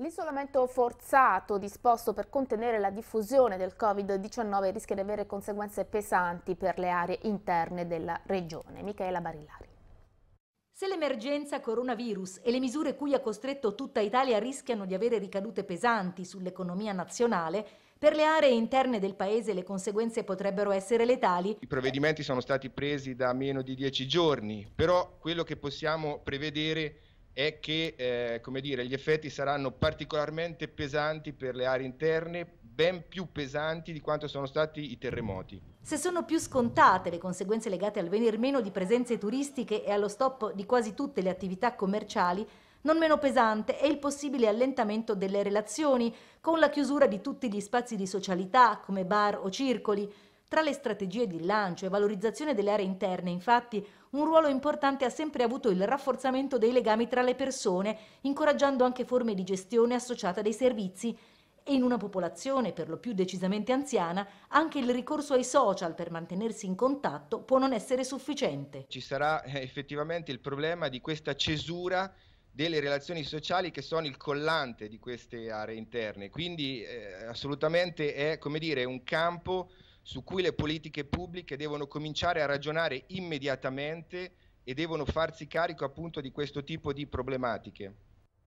L'isolamento forzato disposto per contenere la diffusione del Covid-19 rischia di avere conseguenze pesanti per le aree interne della regione. Michela Barillari. Se l'emergenza coronavirus e le misure cui ha costretto tutta Italia rischiano di avere ricadute pesanti sull'economia nazionale, per le aree interne del paese le conseguenze potrebbero essere letali. I provvedimenti sono stati presi da meno di dieci giorni, però quello che possiamo prevedere è è che eh, come dire, gli effetti saranno particolarmente pesanti per le aree interne, ben più pesanti di quanto sono stati i terremoti. Se sono più scontate le conseguenze legate al venir meno di presenze turistiche e allo stop di quasi tutte le attività commerciali, non meno pesante è il possibile allentamento delle relazioni, con la chiusura di tutti gli spazi di socialità come bar o circoli, tra le strategie di lancio e valorizzazione delle aree interne, infatti, un ruolo importante ha sempre avuto il rafforzamento dei legami tra le persone, incoraggiando anche forme di gestione associata dei servizi. E in una popolazione per lo più decisamente anziana, anche il ricorso ai social per mantenersi in contatto può non essere sufficiente. Ci sarà eh, effettivamente il problema di questa cesura delle relazioni sociali che sono il collante di queste aree interne, quindi eh, assolutamente è come dire un campo su cui le politiche pubbliche devono cominciare a ragionare immediatamente e devono farsi carico appunto di questo tipo di problematiche.